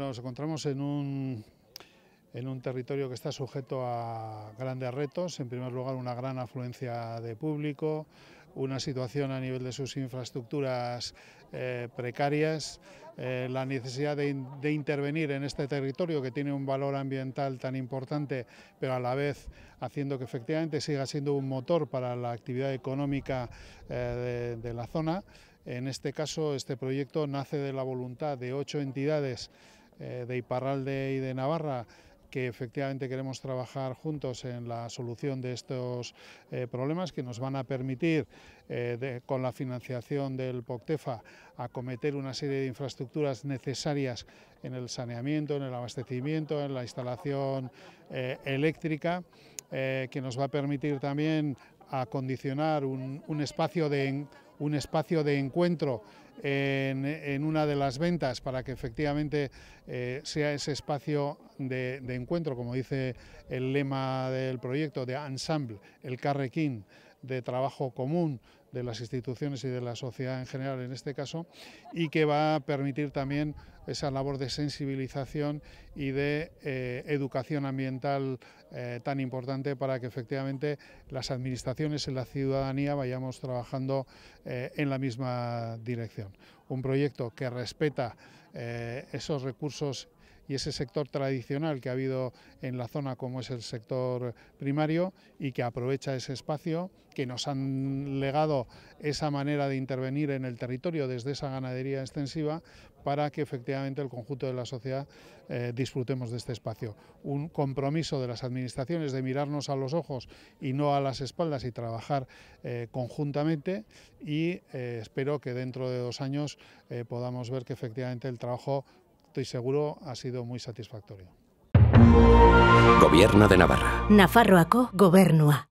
Nos encontramos en un, en un territorio que está sujeto a grandes retos. En primer lugar, una gran afluencia de público, una situación a nivel de sus infraestructuras eh, precarias, eh, la necesidad de, intervenir en este territorio que tiene un valor ambiental tan importante, pero a la vez haciendo que efectivamente siga siendo un motor para la actividad económica eh, de la zona. En este caso, este proyecto nace de la voluntad de ocho entidades eh, de Iparralde y de Navarra que efectivamente queremos trabajar juntos en la solución de estos eh, problemas que nos van a permitir, eh, con la financiación del POCTEFA, acometer una serie de infraestructuras necesarias en el saneamiento, en el abastecimiento, en la instalación eléctrica, que nos va a permitir también acondicionar un espacio de un espacio de encuentro en, una de las ventas para que efectivamente eh, sea ese espacio de, de, encuentro, como dice el lema del proyecto, de ensemble, el carrequín, de trabajo común de las instituciones y de la sociedad en general en este caso y que va a permitir también esa labor de sensibilización y de eh, educación ambiental eh, tan importante para que efectivamente las administraciones y la ciudadanía vayamos trabajando eh, en la misma dirección. Un proyecto que respeta esos recursos y ese sector tradicional que ha habido en la zona como es el sector primario y que aprovecha ese espacio, que nos han legado esa manera de intervenir en el territorio desde esa ganadería extensiva para que efectivamente el conjunto de la sociedad eh, disfrutemos de este espacio. Un compromiso de las administraciones de mirarnos a los ojos y no a las espaldas y trabajar eh, conjuntamente y eh, espero que dentro de dos años podamos ver que efectivamente el trabajo estoy seguro, ha sido muy satisfactorio. Gobierno de Navarra. Nafarroaco Gobernua.